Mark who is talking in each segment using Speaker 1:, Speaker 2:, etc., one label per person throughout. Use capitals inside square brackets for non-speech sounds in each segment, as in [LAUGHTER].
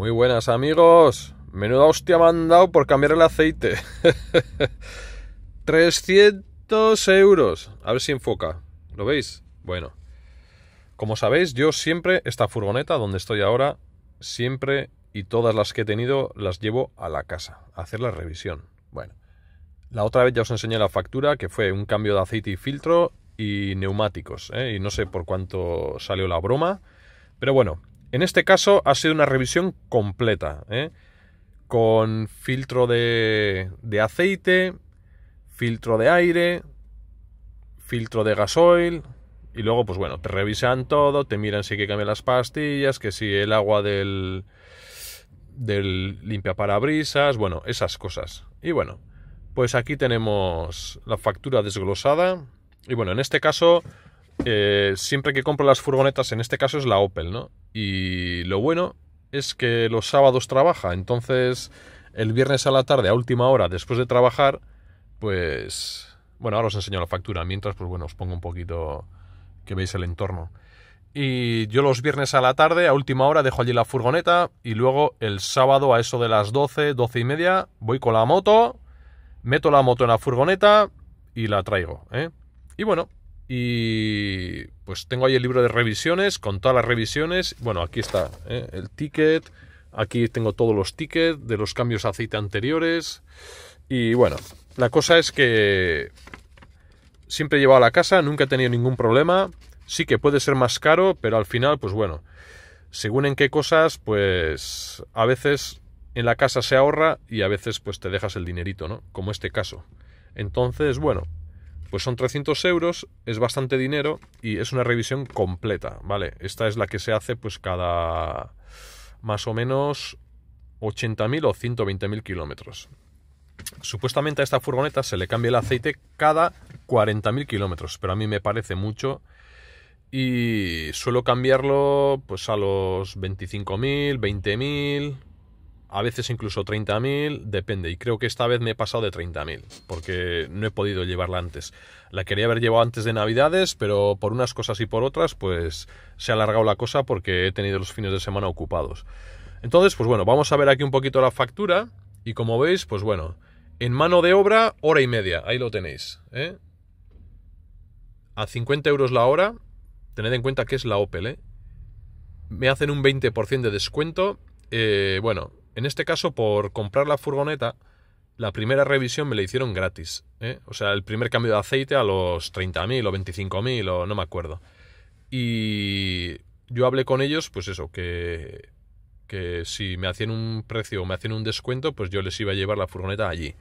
Speaker 1: Muy buenas amigos. Menuda hostia me han dado por cambiar el aceite. 300 [LAUGHS] euros. A ver si enfoca. ¿Lo veis? Bueno. Como sabéis, yo siempre, esta furgoneta donde estoy ahora, siempre y todas las que he tenido las llevo a la casa, a hacer la revisión. Bueno. La otra vez ya os enseñé la factura, que fue un cambio de aceite y filtro y neumáticos. ¿eh? Y no sé por cuánto salió la broma. Pero bueno, en este caso ha sido una revisión completa, ¿eh? con filtro de, aceite, filtro de aire, filtro de gasoil, y luego, pues bueno, te revisan todo, te miran si hay que cambiar las pastillas, que si el agua del, del limpia parabrisas, bueno, esas cosas. Y bueno, pues aquí tenemos la factura desglosada. Y bueno, en este caso eh, siempre que compro las furgonetas, en este caso es la Opel, ¿no? Y lo bueno es que los sábados trabaja, entonces el viernes a la tarde, a última hora, después de trabajar, pues... Bueno, ahora os enseño la factura, mientras pues bueno, os pongo un poquito que veis el entorno. Y yo los viernes a la tarde, a última hora, dejo allí la furgoneta y luego el sábado a eso de las 12, 12 y media, voy con la moto, meto la moto en la furgoneta y la traigo. ¿eh? Y bueno, y pues tengo ahí el libro de revisiones, con todas las revisiones. Bueno, aquí está ¿eh? el ticket. Aquí tengo todos los tickets de los cambios a aceite anteriores. Y bueno, la cosa es que siempre he llevado a la casa, nunca he tenido ningún problema. Sí que puede ser más caro, pero al final, pues bueno, según en qué cosas, pues a veces en la casa se ahorra y a veces pues te dejas el dinerito, ¿no? Como este caso. Entonces, bueno, pues son 300 euros, es bastante dinero y es una revisión completa, ¿vale? Esta es la que se hace pues cada más o menos 80.000 o 120.000 kilómetros. Supuestamente a esta furgoneta se le cambia el aceite cada 40.000 kilómetros, pero a mí me parece mucho y suelo cambiarlo pues a los 25.000, 20.000, a veces incluso 30.000, depende. Y creo que esta vez me he pasado de 30.000, porque no he podido llevarla antes. La quería haber llevado antes de Navidades, pero por unas cosas y por otras, pues se ha alargado la cosa porque he tenido los fines de semana ocupados. Entonces, pues bueno, vamos a ver aquí un poquito la factura. Y como veis, pues bueno, en mano de obra, hora y media. Ahí lo tenéis. ¿eh? A 50 euros la hora, tened en cuenta que es la Opel. ¿eh? Me hacen un 20% de descuento. Eh, bueno, en este caso, por comprar la furgoneta, la primera revisión me la hicieron gratis. O sea, el primer cambio de aceite a los 30.000 o 25.000 o no me acuerdo. Y yo hablé con ellos, pues eso, que, que si me hacían un precio o me hacían un descuento, pues yo les iba a llevar la furgoneta allí.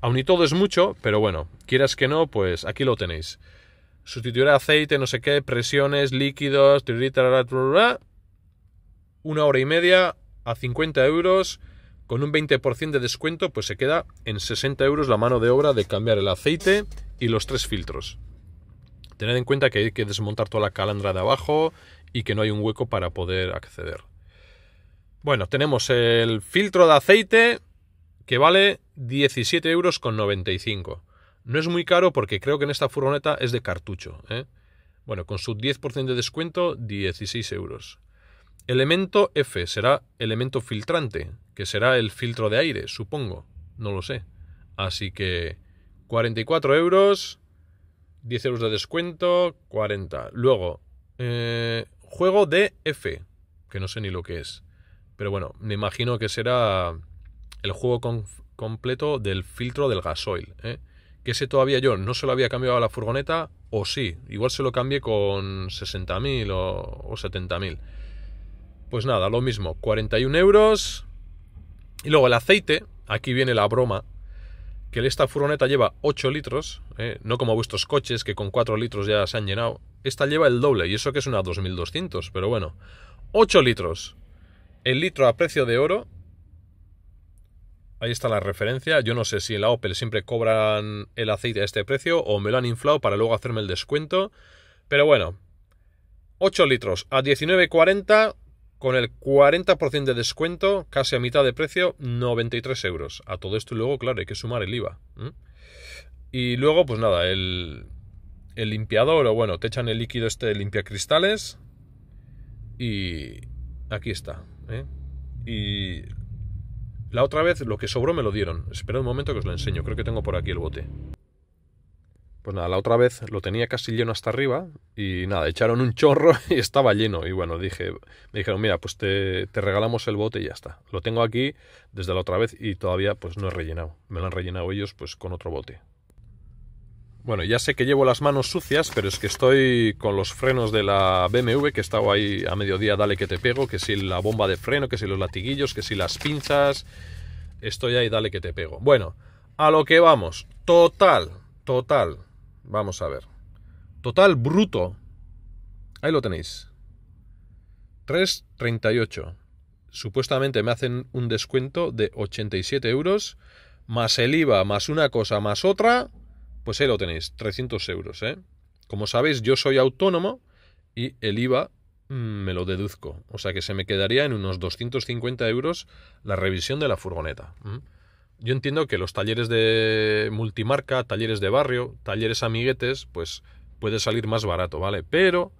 Speaker 1: Aún y todo es mucho, pero bueno, quieras que no, pues aquí lo tenéis. Sustituir aceite, no sé qué, presiones, líquidos, una hora y media, a 50 euros con un 20% de descuento, pues se queda en 60 euros la mano de obra de cambiar el aceite y los tres filtros. Tened en cuenta que hay que desmontar toda la calandra de abajo y que no hay un hueco para poder acceder. Bueno, tenemos el filtro de aceite que vale 17,95 euros. No es muy caro porque creo que en esta furgoneta es de cartucho. ¿eh? Bueno, con su 10% de descuento, 16 euros. Elemento F será elemento filtrante, que será el filtro de aire, supongo. No lo sé. Así que 44 euros, 10 euros de descuento, 40. Luego, eh, juego de F, que no sé ni lo que es. Pero bueno, me imagino que será el juego completo del filtro del gasoil. ¿eh? Que ese todavía yo no se lo había cambiado a la furgoneta, o sí. Igual se lo cambié con 60.000 o, o 70.000 pues nada, lo mismo, 41 euros. Y luego el aceite, aquí viene la broma, que esta furgoneta lleva 8 litros, eh, no como vuestros coches que con 4 litros ya se han llenado. Esta lleva el doble, y eso que es una 2200, pero bueno. 8 litros. El litro a precio de oro. Ahí está la referencia. Yo no sé si en la Opel siempre cobran el aceite a este precio o me lo han inflado para luego hacerme el descuento. Pero bueno. 8 litros a 19,40 con el 40% de descuento, casi a mitad de precio, 93 euros. A todo esto y luego, claro, hay que sumar el IVA. Y luego, pues nada, el, el limpiador, o bueno, te echan el líquido este de limpiacristales y aquí está. ¿eh? Y la otra vez lo que sobró me lo dieron. Esperad un momento que os lo enseño. Creo que tengo por aquí el bote. Pues nada, la otra vez lo tenía casi lleno hasta arriba y nada, echaron un chorro [LAUGHS] y estaba lleno. Y bueno, dije, me dijeron, mira, pues te, te, regalamos el bote y ya está. Lo tengo aquí desde la otra vez y todavía pues no he rellenado. Me lo han rellenado ellos pues con otro bote. Bueno, ya sé que llevo las manos sucias, pero es que estoy con los frenos de la BMW, que he estado ahí a mediodía, dale que te pego, que si la bomba de freno, que si los latiguillos, que si las pinzas, estoy ahí, dale que te pego. Bueno, a lo que vamos, total, total, Vamos a ver. Total bruto. Ahí lo tenéis. 3,38. Supuestamente me hacen un descuento de 87 euros. Más el IVA, más una cosa, más otra. Pues ahí lo tenéis. 300 euros, ¿eh? Como sabéis, yo soy autónomo y el IVA mm, me lo deduzco. O sea que se me quedaría en unos 250 euros la revisión de la furgoneta yo entiendo que los talleres de multimarca, talleres de barrio, talleres amiguetes, pues puede salir más barato, ¿vale? Pero,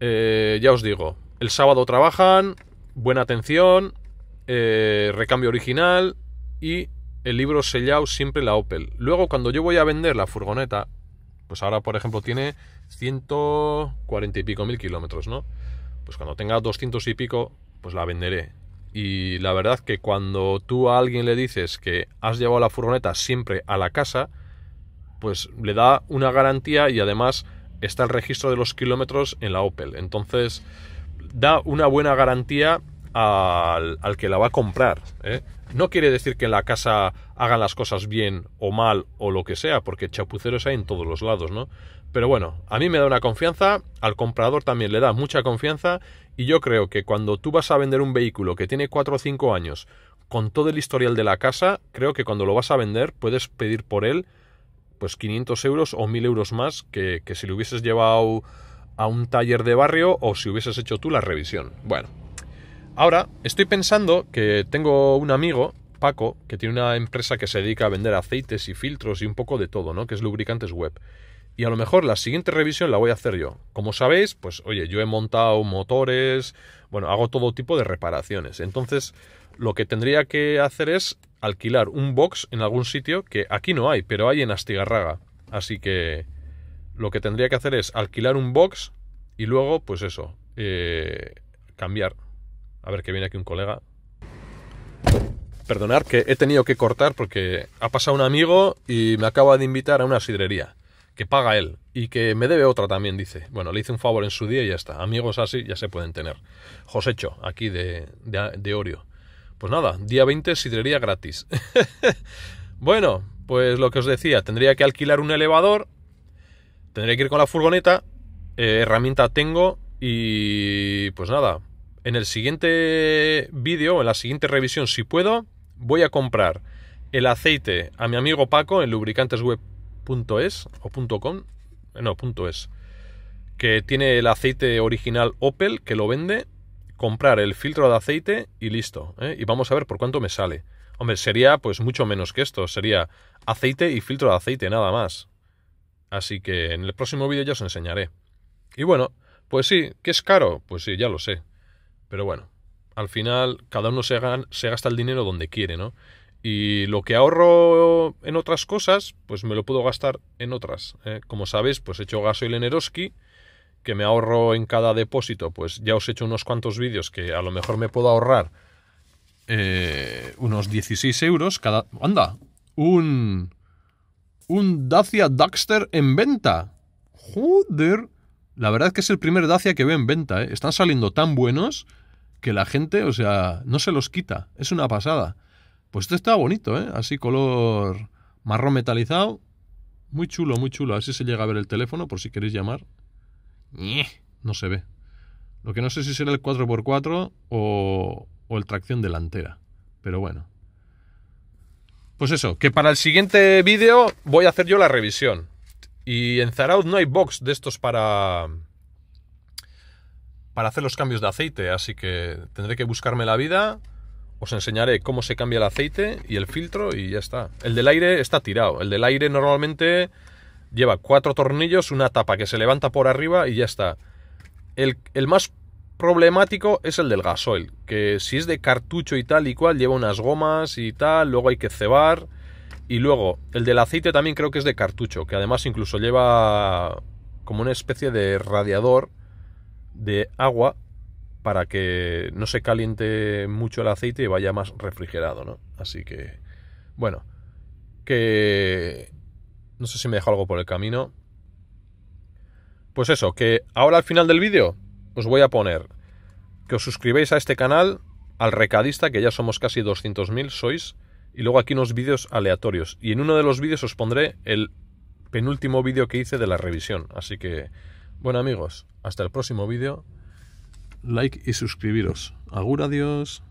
Speaker 1: eh, ya os digo, el sábado trabajan, buena atención, eh, recambio original y el libro sellado siempre la Opel. Luego, cuando yo voy a vender la furgoneta, pues ahora, por ejemplo, tiene 140 y pico mil kilómetros, ¿no? Pues cuando tenga 200 y pico, pues la venderé y la verdad que cuando tú a alguien le dices que has llevado la furgoneta siempre a la casa, pues le da una garantía y además está el registro de los kilómetros en la Opel. Entonces da una buena garantía al, que la va a comprar. ¿eh? No quiere decir que en la casa hagan las cosas bien o mal o lo que sea, porque chapuceros hay en todos los lados, ¿no? Pero bueno, a mí me da una confianza, al comprador también le da mucha confianza y yo creo que cuando tú vas a vender un vehículo que tiene 4 o 5 años con todo el historial de la casa, creo que cuando lo vas a vender puedes pedir por él pues 500 euros o 1000 euros más que, que si lo hubieses llevado a un taller de barrio o si hubieses hecho tú la revisión. Bueno, Ahora, estoy pensando que tengo un amigo, Paco, que tiene una empresa que se dedica a vender aceites y filtros y un poco de todo, ¿no? Que es lubricantes web. Y a lo mejor la siguiente revisión la voy a hacer yo. Como sabéis, pues oye, yo he montado motores, bueno, hago todo tipo de reparaciones. Entonces, lo que tendría que hacer es alquilar un box en algún sitio que aquí no hay, pero hay en Astigarraga. Así que lo que tendría que hacer es alquilar un box y luego, pues eso, eh, cambiar a ver que viene aquí un colega. Perdonad que he tenido que cortar porque ha pasado un amigo y me acaba de invitar a una sidrería que paga él y que me debe otra también, dice. Bueno, le hice un favor en su día y ya está. Amigos así ya se pueden tener. Josécho aquí de, de, Orio. Pues nada, día 20, sidrería gratis. [LAUGHS] bueno, pues lo que os decía, tendría que alquilar un elevador, tendría que ir con la furgoneta, eh, herramienta tengo y pues nada, en el siguiente vídeo, en la siguiente revisión, si puedo, voy a comprar el aceite a mi amigo Paco en lubricantesweb.es o .com, no, .es, que tiene el aceite original Opel, que lo vende, comprar el filtro de aceite y listo. ¿eh? Y vamos a ver por cuánto me sale. Hombre, sería pues mucho menos que esto, sería aceite y filtro de aceite, nada más. Así que en el próximo vídeo ya os enseñaré. Y bueno, pues sí, que es caro, pues sí, ya lo sé. Pero bueno, al final cada uno se, se gasta el dinero donde quiere, ¿no? Y lo que ahorro en otras cosas, pues me lo puedo gastar en otras. ¿eh? Como sabéis, pues he hecho gasoil en que me ahorro en cada depósito, pues ya os he hecho unos cuantos vídeos que a lo mejor me puedo ahorrar eh, unos 16 euros cada... ¡Anda! Un... Un Dacia Daxter en venta. ¡Joder! La verdad es que es el primer Dacia que veo en venta. ¿eh? Están saliendo tan buenos que la gente, o sea, no se los quita. Es una pasada. Pues este está bonito, ¿eh? Así color marrón metalizado. Muy chulo, muy chulo. Así se llega a ver el teléfono por si queréis llamar. No se ve. Lo que no sé si será el 4x4 o el tracción delantera. Pero bueno. Pues eso, que para el siguiente vídeo voy a hacer yo la revisión. Y en Zaraut no hay box de estos para para hacer los cambios de aceite, así que tendré que buscarme la vida. Os enseñaré cómo se cambia el aceite y el filtro y ya está. El del aire está tirado. El del aire normalmente lleva cuatro tornillos, una tapa que se levanta por arriba y ya está. El, el más problemático es el del gasoil, que si es de cartucho y tal y cual, lleva unas gomas y tal, luego hay que cebar y luego, el del aceite también creo que es de cartucho, que además incluso lleva como una especie de radiador de agua para que no se caliente mucho el aceite y vaya más refrigerado, ¿no? Así que, bueno, que... No sé si me dejo algo por el camino. Pues eso, que ahora al final del vídeo os voy a poner que os suscribáis a este canal, al recadista, que ya somos casi 200.000, sois y luego aquí unos vídeos aleatorios. Y en uno de los vídeos os pondré el penúltimo vídeo que hice de la revisión. Así que, bueno amigos, hasta el próximo vídeo. Like y suscribiros. Agur, adiós.